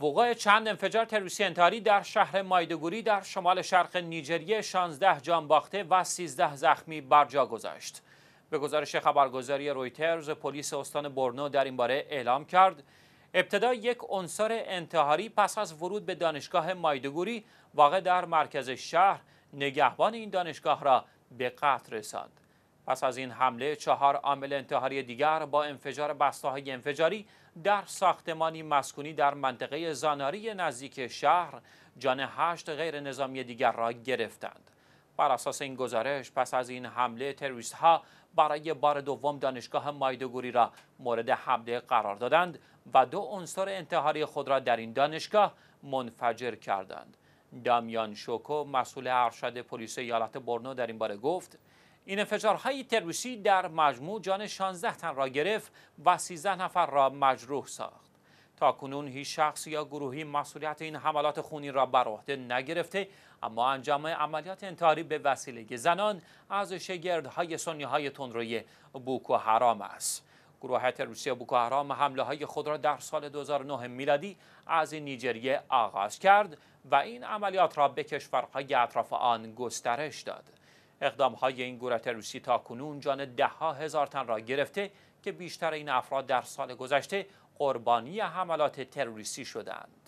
وقوع چند انفجار تروریستی انتحاری در شهر مایدگوری در شمال شرق نیجریه 16 جان باخته و 13 زخمی برجا گذاشت. به گزارش خبرگزاری رویترز پلیس استان برنو در این باره اعلام کرد ابتدا یک عنصر انتحاری پس از ورود به دانشگاه مایدگوری واقع در مرکز شهر نگهبان این دانشگاه را به قتل رساند. پس از این حمله چهار عامل انتحاری دیگر با انفجار بسته‌های انفجاری در ساختمانی مسکونی در منطقه زاناری نزدیک شهر جان هشت غیر نظامی دیگر را گرفتند. بر اساس این گزارش پس از این حمله تروریست‌ها ها برای بار دوم دانشگاه مایدگوری را مورد حمله قرار دادند و دو عنصر انتحاری خود را در این دانشگاه منفجر کردند. دامیان شوکو مسئول ارشد پلیس ایالت برنو در این باره گفت این انفجارهای تروریستی در مجموع جان 16 تن را گرفت و 13 نفر را مجروح ساخت تا کنون هیچ شخص یا گروهی مسئولیت این حملات خونی را بر عهده نگرفته اما انجام عملیات انتحاری به وسیله زنان از شگردهای سنی های تندروی بوکو حرام است گروه تروریستی بوکو حرام حمله های خود را در سال 2009 میلادی از نیجریه آغاز کرد و این عملیات را به کشورهای اطراف آن گسترش داد اقدام های این گورت روسی تا کنون جان ده هزار تن را گرفته که بیشتر این افراد در سال گذشته قربانی حملات تروریستی شدند.